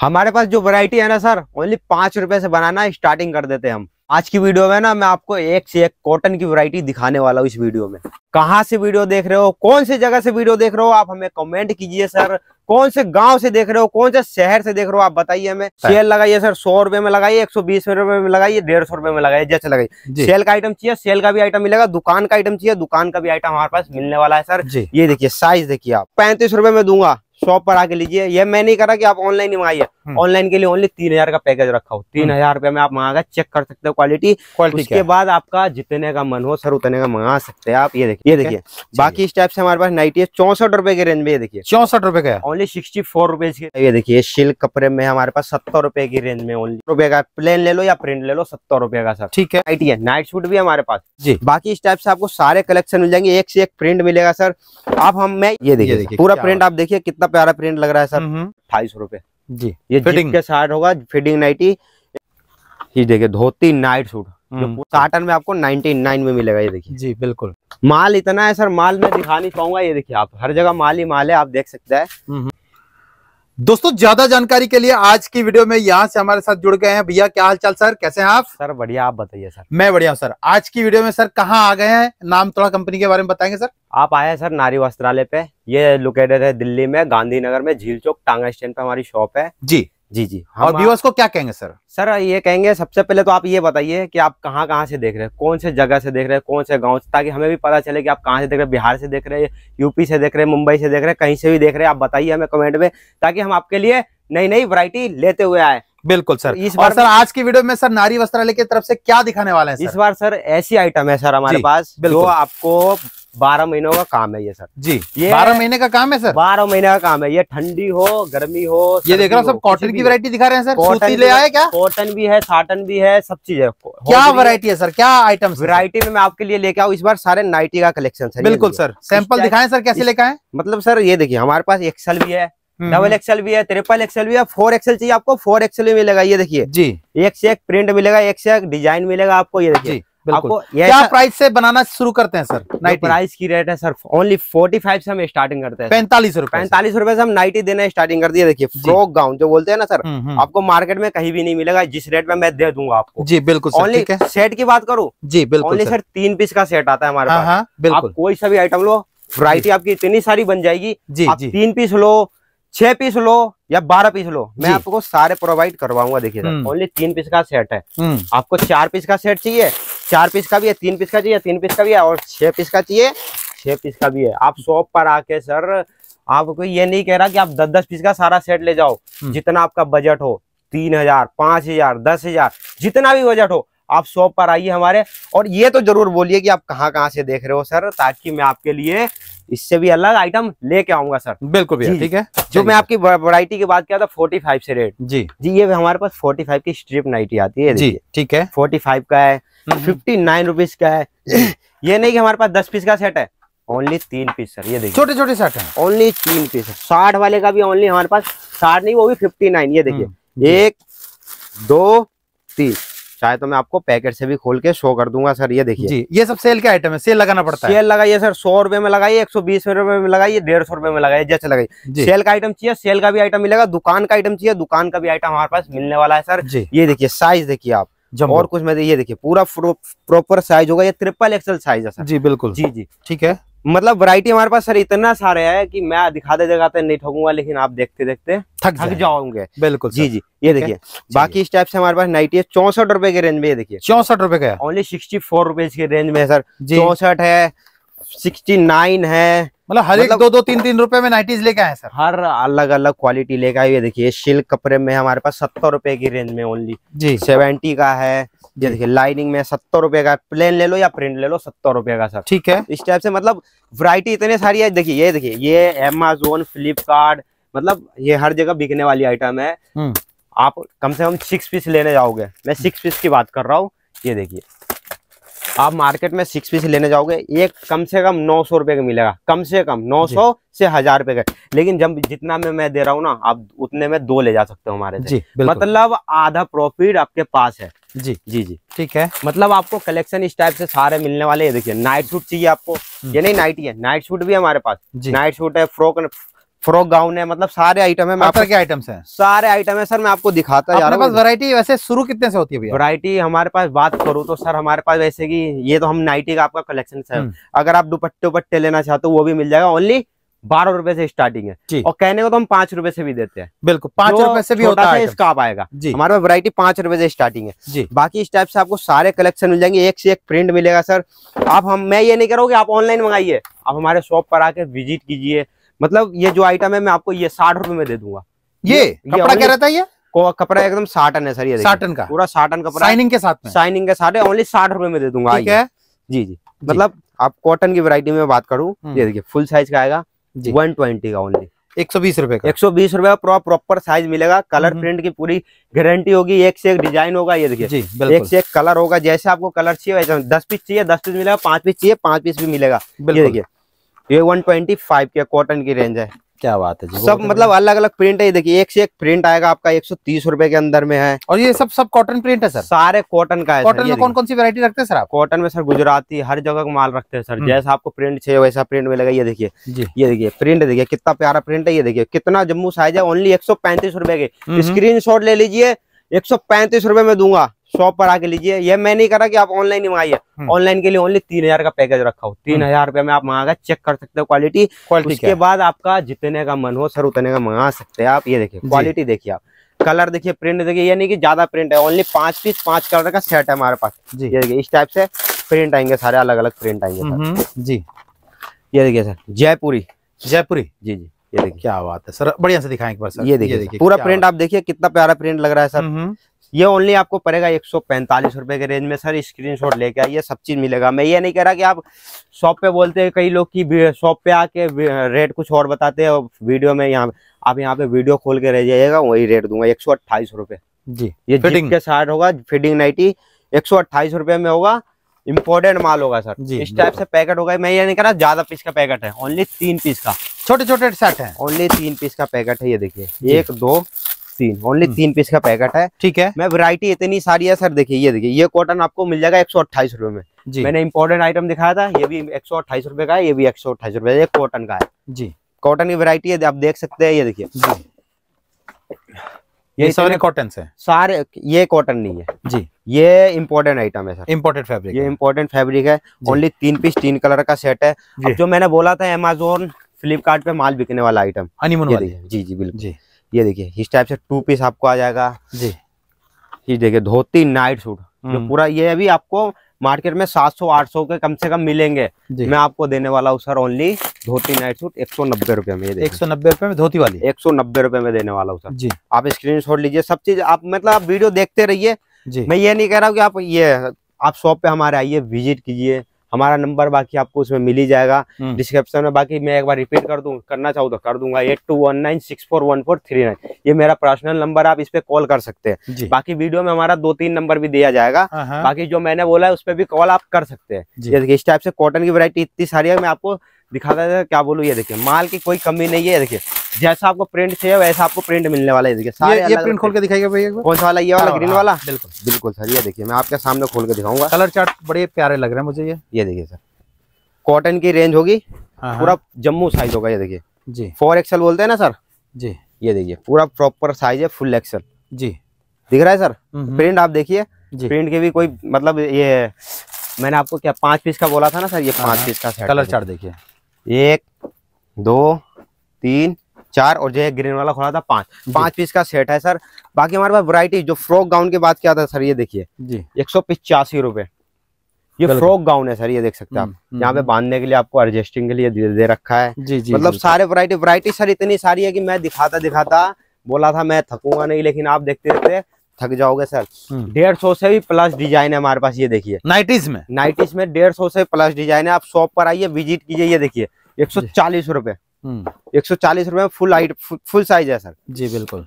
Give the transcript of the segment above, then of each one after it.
हमारे पास जो वैरायटी है ना सर ओनली पांच रुपए से बनाना स्टार्टिंग कर देते हैं हम आज की वीडियो में ना मैं आपको एक से एक कॉटन की वैरायटी दिखाने वाला हूँ इस वीडियो में कहा से वीडियो देख रहे हो कौन से जगह से वीडियो देख रहे हो आप हमें कमेंट कीजिए सर कौन से गांव से देख रहे हो कौन से शहर से देख रहे हो आप बताइए हमें सेल लगाइए सर सौ रुपए में लगाइए एक सौ बीस रुपए में लगाइए डेढ़ सौ रुपए में लगाइए जैसे लगाइए सेल का आइटम चाहिए सेल का भी आइटम मिलेगा दुकान का आइटम चाहिए दुकान का भी आइटम हमारे पास मिलने वाला है सर ये देखिए साइज देखिए आप पैंतीस रुपए में दूंगा शॉप पर आके लीजिए यह मैं नहीं करा कि आप ऑनलाइन ही मंगाइए ऑनलाइन हम्म। के लिए ओनली तीन हजार का पैकेज रखा हो तीन हम्म। हजार रुपए में आप मंगा चेक कर सकते हो क्वालिटी क्वालिटी उसके बाद आपका जितने का मन हो सर उतने का मंगा सकते हैं आप ये देखिए ये देखिए बाकी इस टाइप से हमारे पास नाइटी है चौसठ रुपए के रेंज में ये देखिए चौसठ रुपए का ओनली सिक्सटी फोर रुपीज के ये देखिए सिल्क कपड़े में हमारे पास सत्तर रुपए की रेंज में ओनली रुपए का प्लेन ले लो या प्रिंट ले लो सत्तर रुपए का सर ठीक है नाइटी है नाइट सूट भी हमारे पास जी बाकी इस टाइप से आपको सारे कलेक्शन मिल जाएंगे एक से एक प्रिंट मिलेगा सर आप हम मैं ये देखिए पूरा प्रिंट आप देखिए कितना प्यारा प्रिंट लग रहा है सर ढाई सौ रुपए जी ये फिटिंग के साथ होगा फिटिंग नाइटी ये देखिए धोती नाइट सूट काटन में आपको 99 में मिलेगा ये देखिए जी बिल्कुल माल इतना है सर माल मैं दिखा नहीं पाऊंगा ये देखिए आप हर जगह माल ही माल है आप देख सकते हैं हम्म। दोस्तों ज्यादा जानकारी के लिए आज की वीडियो में यहाँ से हमारे साथ जुड़ गए हैं भैया क्या हाल चाल सर कैसे हैं आप सर बढ़िया आप बताइए सर मैं बढ़िया हूँ सर आज की वीडियो में सर कहाँ आ गए हैं नाम थोड़ा कंपनी के बारे में बताएंगे सर आप आए हैं सर नारी वस्त्रालय पे ये लोकेटेड है दिल्ली में गांधीनगर में झील चौक टांगा स्टैंड पे हमारी शॉप है जी जी जी हाँ और व्यूअर्स को क्या कहेंगे सर सर ये कहेंगे सबसे पहले तो आप ये बताइए कि आप कहाँ कहाँ से देख रहे हैं कौन से जगह से देख रहे हैं कौन से गांव से ताकि हमें भी पता चले कि आप कहाँ से देख रहे हैं बिहार से देख रहे हैं यूपी से देख रहे हैं मुंबई से देख रहे हैं कहीं से भी देख रहे हैं आप बताइए हमें कमेंट में ताकि हम आपके लिए नई नई वरायटी लेते हुए आए बिल्कुल सर इस बार सर आज की वीडियो में सर नारी वस्त्रालय की तरफ से क्या दिखाने वाले हैं इस बार सर ऐसी आइटम है सर हमारे पास जो आपको बारह महीनों का काम है ये सर जी ये बारह महीने का काम है सर बारह महीने का काम है ये ठंडी हो गर्मी हो ये देख रहा हूँ सब कॉटन की वरायटी दिखा रहे हैं सर कॉटन ले आए क्या कॉटन भी है साटन भी है सब चीज है क्या वरायटी है सर क्या आइटम वरायटी में मैं आपके लिए लेके आऊ इस बार सारे नाइटी का कलेक्शन सर बिल्कुल सर सैंपल दिखाए सर कैसे लेके आए मतलब सर ये देखिए हमारे पास एक्सल भी है डबल हम्म, एक्सएल हम्म। भी है ट्रिपल एक्सएल भी है फोर एक्सएल चाहिए आपको फोर एक्सएल भी मिलेगा ये देखिए जी एक से एक प्रिंट मिलेगा एक से एक डिजाइन मिलेगा आपको ये देखिए क्या प्राइस से बनाना शुरू करते हैं सर नाइट प्राइस की रेट है सर ओनली फोर्टी फाइव से हम स्टार्टिंग करते हैं पैंतालीस रुपए पैंतालीस रुपए से हम नाइटी देना स्टार्टिंग कर दिया देखिए फ्रॉक गाउन जो बोलते हैं ना सर हम्म, हम्म। आपको मार्केट में कहीं भी नहीं मिलेगा जिस रेट में मैं दे दूंगा आपको जी बिल्कुल ओनली सेट की बात करूँ जी बिल्कुल ओनली सर तीन पीस का सेट आता है हमारे हाँ, हाँ, बिल्कुल कोई सभी आइटम लो वरायटी आपकी इतनी सारी बन जाएगी जी जी तीन पीस लो छह पीस लो या बारह पीस लो मैं आपको सारे प्रोवाइड करवाऊंगा देखिए ओनली हम्म। तीन पीस का सेट है आपको चार पीस का सेट चाहिए चार पीस का भी है तीन पीस का चाहिए तीन पीस का भी है और छह पीस का चाहिए छह पीस का भी है आप शॉप पर आके सर आपको ये नहीं कह रहा कि आप दस दस पीस का सारा सेट ले जाओ हम्म। जितना आपका बजट हो तीन हजार पांच हजार दस हजार जितना भी बजट हो आप शॉप पर आइए हमारे और ये तो जरूर बोलिए कि आप कहाँ कहाँ से देख रहे हो सर ताकि मैं आपके लिए इससे भी अलग आइटम लेके आऊंगा सर बिल्कुल भैया ठीक है जो मैं आपकी वराइटी की बात किया था फोर्टी फाइव से रेट जी जी ये हमारे पास फोर्टी फाइव की स्ट्रिप नाइटी आती है जी ठीक है फाइव का है फिफ्टी नाइन रुपीज का है ये नहीं कि हमारे पास दस पीस का सेट है ओनली तीन पीस सर ये देखिए छोटे छोटे सेट है ओनली तीन पीस है साठ वाले का भी ओनली हमारे पास साठ नहीं वो भी फिफ्टी नाइन ये देखिए हम्म, एक दो तीन चाहे तो मैं आपको पैकेट से भी खोल के शो कर दूंगा सर ये देखिए जी ये सब सेल के आइटम है सेल लगाना पड़ता है सेल लगाइए सर सौ रुपए में लगाइए एक सौ बीस रुपए में लगाइए डेढ़ सौ रुपए में लगाइए जैसे लगाइए सेल का आइटम चाहिए सेल का भी आइटम मिलेगा दुकान का आइटम चाहिए दुकान का भी आइटम हमारे पास मिलने वाला है सर ये देखिए साइज देखिए आप और कुछ मैं ये देखिए पूरा प्रॉपर साइज होगा ये ट्रिपल एक्सल साइज है जी बिल्कुल जी जी ठीक है मतलब वैरायटी हमारे पास सर इतना सारे है कि मैं दिखाते दिखाते नहीं ठगूंगा लेकिन आप देखते देखते थक थक जाओगे बिल्कुल जी जी ये देखिए बाकी इस टाइप से हमारे पास नाइटी है चौसठ रुपए के रेंज में ये देखिए चौसठ रुपए का ओनली सिक्सटी फोर रुपीज के रेंज में है सर चौसठ है सिक्सटी नाइन है मतलब हर एक मतलब दो दो तीन तीन रुपए में नाइटीज लेके आए सर हर अलग अलग क्वालिटी लेके आए देखिए सिल्क कपड़े में हमारे पास सत्तर रुपए की रेंज में ओनली जी सेवेंटी का है ये देखिए लाइनिंग में सत्तर रुपए का प्लेन ले लो या प्रिंट ले लो सत्तर रुपए का सर ठीक है इस टाइप से मतलब वरायटी इतने सारी है देखिये ये देखिये ये एमेजोन फ्लिपकार्ट मतलब ये हर जगह बिकने वाली आइटम है हम्म। आप कम से कम सिक्स पीस लेने जाओगे मैं सिक्स पीस की बात कर रहा हूँ ये देखिए आप मार्केट में सिक्स पीस लेने जाओगे एक कम से कम नौ सौ रुपये का मिलेगा कम से कम नौ सौ से हजार रुपये का लेकिन जब जितना में मैं दे रहा हूँ ना आप उतने में दो ले जा सकते हो हमारे जी मतलब आधा प्रॉफिट आपके पास है जी जी जी ठीक है मतलब आपको कलेक्शन इस टाइप से सारे मिलने वाले हैं देखिए नाइट सूट चाहिए आपको हम्म। ये नहीं नाइट ही है नाइट सूट भी हमारे पास नाइट सूट है फ्रॉक फ्रॉक गाउन है मतलब सारे आइटम है क्या आइटम्स हैं सारे आइटम है सर मैं आपको दिखाता जा रहा हूँ वैरायटी वैसे शुरू कितने से होती है भैया वैरायटी हमारे पास बात करूँ तो सर हमारे पास वैसे कि ये तो हम नाइटी का आपका कलेक्शन है हम्म। अगर आप दुपट्टे उपट्टे लेना चाहते हो वो भी मिल जाएगा ओनली बारह रुपए से स्टार्टिंग है और कहने को तो हम पांच रुपए से भी देते हैं बिल्कुल पांच रुपए से भी होता है स्काप आएगा हमारे पास वरायटी पांच रुपए से स्टार्टिंग है बाकी इस टाइप से आपको सारे कलेक्शन मिल जाएंगे एक से एक प्रिंट मिलेगा सर आप हम मैं ये नहीं कह रहा हूँ कि आप ऑनलाइन मंगाइए आप हमारे शॉप पर आके विजिट कीजिए मतलब ये जो आइटम है मैं आपको ये साठ रुपए में दे दूंगा ये, कपड़ा क्या रहता है ये कपड़ा एकदम साटन है सर ये साटन का पूरा साटन कपड़ा साइनिंग के साथ में साइनिंग के साथ है ओनली साठ रुपए में दे दूंगा ठीक है जी जी मतलब आप कॉटन की वैरायटी में बात करूं हम्म। ये देखिए फुल साइज का आएगा वन ट्वेंटी का ओनली एक सौ बीस रुपए का एक सौ बीस रुपए का प्रॉपर साइज मिलेगा कलर प्रिंट हम्म। की पूरी गारंटी होगी एक से एक डिजाइन होगा ये देखिए एक से एक कलर होगा जैसे आपको कलर चाहिए वैसे दस पीस चाहिए दस पीस मिलेगा पांच पीस चाहिए पांच पीस भी मिलेगा ये देखिए ये 125 के कॉटन की रेंज है क्या बात है जी सब मतलब अलग अलग प्रिंट है देखिए एक से एक प्रिंट आएगा आपका एक सौ तीस रूपए के अंदर में है और ये सब सब कॉटन प्रिंट है सर सारे कॉटन का है कॉटन में कौन कौन सी वैरायटी रखते हैं सर आप कॉटन में सर गुजराती हर जगह का माल रखते हैं सर हम्म। जैसा आपको प्रिंट चाहिए वैसा प्रिंट मिलेगा ये देखिए ये देखिए प्रिंट देखिए कितना प्यारा प्रिंट है ये देखिए कितना जम्मू साइज है ओनली एक सौ पैंतीस के स्क्रीन हम्म। ले लीजिए एक सौ पैंतीस में दूंगा शॉप पर आके लीजिए यह मैं नहीं करा कि आप ऑनलाइन ही मंगाइए ऑनलाइन हम्म। के लिए ओनली तीन हजार का पैकेज रखा हो हम्म। तीन हजार रुपया में आप मंगा चेक कर सकते हो क्वालिटी उसके बाद आपका जितने का मन हो सर उतने का मंगा सकते हैं आप ये देखिए क्वालिटी देखिए आप कलर देखिए प्रिंट देखिए नहीं कि ज्यादा प्रिंट है ओनली पांच पीस पांच कलर का सेट है हमारे पास जी ये देखिए इस टाइप से प्रिंट आएंगे सारे अलग अलग प्रिंट आएंगे हम्म, जी ये देखिए सर जयपुरी जयपुरी जी जी ये देखिए क्या बात है सर बढ़िया से दिखाएं एक बार सर ये देखिए पूरा प्रिंट आप देखिए कितना प्यारा प्रिंट लग रहा है सर ये ओनली आपको पड़ेगा एक सौ पैंतालीस रुपए के रेंज में सर स्क्रीन शॉट लेके आइए सब चीज़ मिलेगा मैं ये नहीं कह रहा कि आप शॉप पे बोलते हैं कई लोग की शॉप पे आके रेट कुछ और बताते हैं और वीडियो में यहाँ आप यहाँ पे वीडियो खोल के रह जाइएगा वही रेट दूंगा एक सौ अट्ठाईस जी ये फिटिंग के साथ होगा फिटिंग नाइटी एक सौ अट्ठाईस में होगा इम्पोर्टेंट माल होगा सर जी, इस टाइप से पैकेट होगा मैं ये नहीं कह रहा ज्यादा पीस का पैकेट है ओनली तीन पीस का छोटे छोटे सेट है ओनली तीन पीस का पैकेट है ये देखिए एक दो तीन ओनली तीन पीस का पैकेट है ठीक है मैं वैरायटी इतनी सारी है सर देखिए ये देखिए ये कॉटन आपको मिल जाएगा एक सौ अट्ठाईस रुपए में जी मैंने इम्पोर्टेंट आइटम दिखाया था ये भी एक सौ अट्ठाईस रुपए का है ये भी एक सौ अट्ठाईस रुपए कॉटन का है जी कॉटन की वरायटी है आप देख सकते हैं ये देखिए ये सारे कॉटन है सारे ये कॉटन नहीं है जी ये इम्पोर्टेंट आइटम है सर इम्पोर्टेंट फैब्रिक ये इम्पोर्टेंट फैब्रिक है ओनली तीन पीस तीन कलर का सेट है जो मैंने बोला था एमेजोन फ्लिपकार्ट पे माल बिकने वाला आइटम हनीमून जी जी बिल्कुल जी ये देखिए इस टाइप से टू पीस आपको आ जाएगा जी ये देखिए धोती नाइट सूट जो हम्म। पूरा ये अभी आपको मार्केट में 700 800 के कम से कम मिलेंगे मैं आपको देने वाला हूँ sir only dhoti night suit एक सौ नब्बे रुपए में एक सौ नब्बे रुपए में धोती वाली एक सौ नब्बे रुपए में देने वाला हूँ सर जी आप स्क्रीन शॉट लीजिए सब चीज आप मतलब आप वीडियो देखते रहिए मैं ये नहीं कह रहा हूँ की आप ये आप शॉप पे हमारे आइए विजिट कीजिए हमारा नंबर बाकी आपको उसमें मिल ही जाएगा डिस्क्रिप्शन हम्म। में बाकी मैं एक बार रिपीट कर दूंगा करना चाहूँ तो कर दूंगा eight two one nine six four one four three nine ये मेरा पर्सनल नंबर आप इस पे कॉल कर सकते हैं बाकी वीडियो में हमारा दो तीन नंबर भी दिया जाएगा हाँ, हाँ। बाकी जो मैंने बोला है उस पर भी कॉल आप कर सकते हैं इस टाइप से कॉटन की वरायटी इतनी सारी है मैं आपको दिखा देते क्या बोलूँ ये देखिए माल की कोई कमी नहीं है देखिए जैसा आपको प्रिंट चाहिए वैसा आपको प्रिंट मिलने वाला है देखिए सारे ये, ये प्रिंट खोल के दिखाएगा भैया कौन सा वाला ये वाला ग्रीन हाँ, हाँ, वाला बिल्कुल बिल्कुल सर ये देखिए मैं आपके सामने खोल के दिखाऊंगा कलर चार्ट बड़े प्यारे लग रहे हैं मुझे ये ये देखिए सर कॉटन की रेंज होगी हाँ, पूरा जम्मू साइज होगा ये देखिए जी फोर एक्सएल बोलते है ना सर जी ये देखिए पूरा प्रॉपर साइज है फुल एक्सएल जी दिख रहा है सर प्रिंट हम्म, हम्म। आप देखिए प्रिंट के भी कोई मतलब ये मैंने आपको क्या पांच पीस का बोला था ना सर ये पांच पीस का कलर चार्ट देखिए एक दो तीन चार और जो है ग्रीन वाला खोला था पाँच पांच पीस का सेट है सर बाकी हमारे पास वरायटी जो फ्रॉक गाउन की बात किया था सर ये देखिए जी एक सौ पिचासी रुपए ये फ्रॉक गाउन है सर ये देख सकते हैं आप हम्म, यहाँ पे हम्म। बांधने के लिए आपको एडजस्टिंग के लिए दे, दे रखा है जी जी मतलब सारे वरायटी वरायटी सर इतनी सारी है कि मैं दिखाता दिखाता बोला था मैं थकूंगा नहीं लेकिन आप देखते रहते थक जाओगे सर हम्म। डेढ़ सौ से भी प्लस डिजाइन है हमारे पास ये देखिए नाइटीज में नाइटीज में डेढ़ सौ से प्लस डिजाइन है आप शॉप पर आइए विजिट कीजिए ये देखिए एक सौ चालीस रूपए हम्म। एक सौ चालीस रूपए फुल हाइट फुल साइज है सर जी बिल्कुल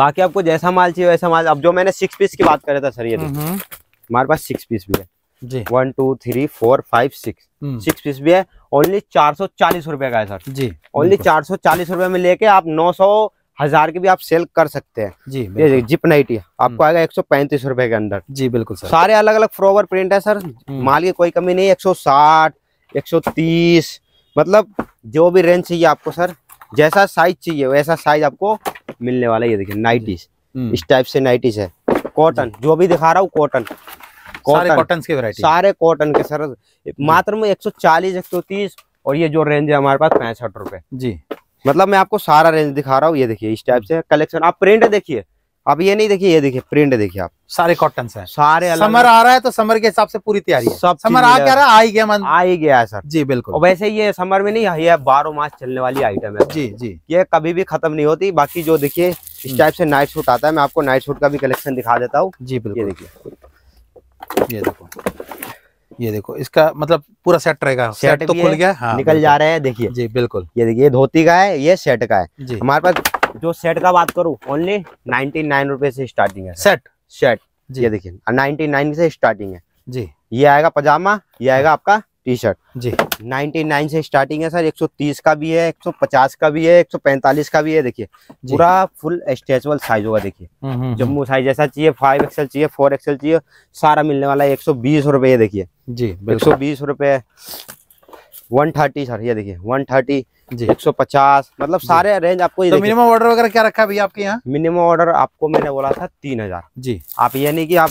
बाकी आपको जैसा माल चाहिए वैसा माल अब जो मैंने सिक्स पीस की बात करे था सर ये हम्म, हमारे पास सिक्स पीस भी है जी one two three four five six six piece भी है ओनली चार सौ चालीस रूपए का है सर जी ओनली चार सौ चालीस रूपए में लेके आप नौ सौ हजार की भी आप सेल कर सकते हैं जी ये जिप नाइटी आपको हम्म। आएगा एक सौ पैंतीस रूपए के अंदर जी बिल्कुल सर सारे अलग अलग फ्लोवर प्रिंट है सर हम्म। माल की कोई कमी नहीं एक सौ साठ एक सौ तीस मतलब जो भी रेंज चाहिए आपको सर जैसा साइज चाहिए वैसा साइज आपको मिलने वाला है ये देखिए नाइटीज हम्म। इस टाइप से नाइटीज है कॉटन जो भी दिखा रहा हूँ कॉटन कॉटन के की सारे कॉटन के सर मात्र में एक सौ चालीस एक सौ तीस और ये जो रेंज है हमारे पास पैंसठ रुपए जी मतलब मैं आपको सारा रेंज दिखा रहा हूँ ये देखिए इस टाइप से कलेक्शन आप प्रिंट देखिए आप ये नहीं देखिए ये देखिए प्रिंट देखिए आप सारे कॉटन से सारे समर आ रहा है तो समर के हिसाब से पूरी तैयारी सब समर आ गया आ ही गया आ ही गया है सर जी बिल्कुल और वैसे ये समर में नहीं ये बारह मास चलने वाली आइटम है जी जी ये कभी भी खत्म नहीं होती बाकी जो देखिये इस टाइप हम्म। से नाइट सूट आता है मैं आपको नाइट सूट का भी कलेक्शन दिखा देता हूँ जी बिल्कुल ये देखिए ये देखो ये देखो इसका मतलब पूरा सेट रहेगा सेट, सेट तो खुल गया हाँ, निकल जा रहे हैं देखिए जी बिल्कुल ये देखिए धोती का है ये सेट का है हमारे पास जो सेट का बात करूँ ओनली नाइनटी नाइन रुपए से स्टार्टिंग है सेट सेट ये देखिए नाइनटी नाइन से स्टार्टिंग है जी ये आएगा पजामा ये आएगा आपका टी शर्ट जी 99 से स्टार्टिंग है सर 130 का भी है 150 का भी है 145 का भी है देखिए पूरा फुल स्ट्रेचबल साइज होगा देखिए हम्म, हम्म, जम्मू साइज हम्म। जैसा चाहिए फाइव एक्सएल चाहिए फोर एक्सएल चाहिए सारा मिलने वाला है एक सौ बीस रुपये देखिए जी एक सौ बीस रुपये वन थर्टी सर ये देखिए वन थर्टी जी एक सौ पचास मतलब सारे रेंज आपको तो मिनिमम ऑर्डर वगैरह क्या रखा है भैया आपके यहाँ मिनिमम ऑर्डर आपको मैंने बोला था तीन हजार जी आप ये नहीं कि आप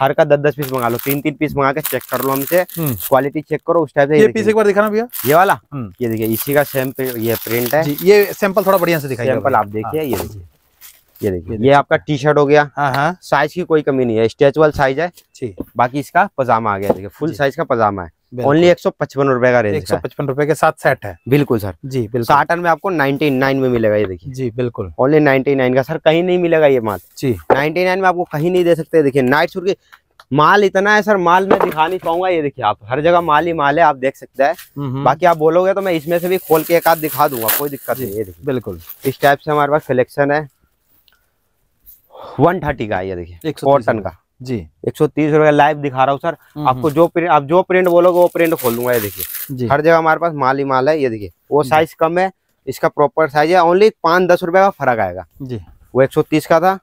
हर का दस दस पीस मंगा लो तीन तीन पीस मंगा के चेक कर लो हमसे क्वालिटी हम्म। चेक करो उस टाइप से ये पीस एक बार दिखाना भैया ये वाला हम्म। ये देखिए इसी का सेम ये प्रिंट है ये सैंपल थोड़ा बढ़िया से दिखाई सैंपल आप देखिए ये देखिए ये देखिए ये आपका टी शर्ट हो गया साइज हाँ, हाँ। की कोई कमी नहीं है स्ट्रेचबल साइज है बाकी इसका पजामा आ गया देखिए फुल साइज का पजामा है ओनली एक सौ पचपन रुपए का रेंज एक सौ पचपन रुपए के साथ सेट है बिल्कुल सर जी बिल्कुल साटन में आपको नाइनटी नाइन में मिलेगा ये देखिए जी बिल्कुल ओनली नाइनटी नाइन का सर कहीं नहीं मिलेगा ये माल जी नाइनटी नाइन में आपको कहीं नहीं दे सकते देखिए नाइट सूट की माल इतना है सर माल मैं दिखा नहीं पाऊंगा ये देखिए आप हर जगह माल ही माल है आप देख सकते हैं हम्म, हम्म। बाकी आप बोलोगे तो मैं इसमें से भी खोल के एक आध दिखा दूंगा कोई दिक्कत नहीं है देखिए बिल्कुल इस टाइप से हमारे पास कलेक्शन है वन थर्टी का ये देखिए कॉटन का जी एक सौ तीस रुपए लाइव दिखा रहा हूँ सर हम्म, आपको हम्म। जो प्रिंट आप जो प्रिंट बोलोगे वो प्रिंट खोल लूंगा ये देखिए हर जगह हमारे पास माल ही माल है ये देखिए वो साइज कम है इसका प्रॉपर साइज है ओनली पाँच दस रुपए का फर्क आएगा जी वो एक सौ तीस का था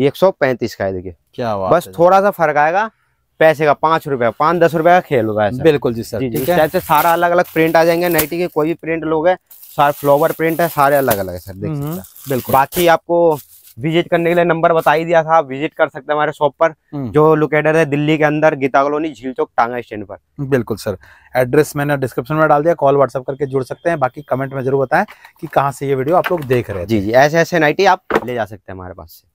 ये एक सौ पैंतीस का है देखिए क्या बस थोड़ा सा फर्क आएगा पैसे का पांच रुपए पाँच दस रुपए का खेल होगा बिल्कुल जी सर जी सारा अलग अलग प्रिंट आ जाएंगे नाइटी के कोई भी प्रिंट लोगे सारे फ्लोवर प्रिंट है सारे अलग अलग है सर देख हम्म, सकते बिल्कुल बाकी आपको विजिट करने के लिए नंबर बता ही दिया था आप विजिट कर सकते हैं हमारे शॉप पर हम्म। जो लोकेटर है दिल्ली के अंदर गीता कॉलोनी झील चौक टांगा स्टैंड पर बिल्कुल सर एड्रेस मैंने डिस्क्रिप्शन में डाल दिया कॉल व्हाट्सअप करके जुड़ सकते हैं बाकी कमेंट में जरूर बताएं कि कहाँ से ये वीडियो आप लोग देख रहे हैं जी जी ऐसे ऐसे नाइटी आप ले जा सकते हैं हमारे पास से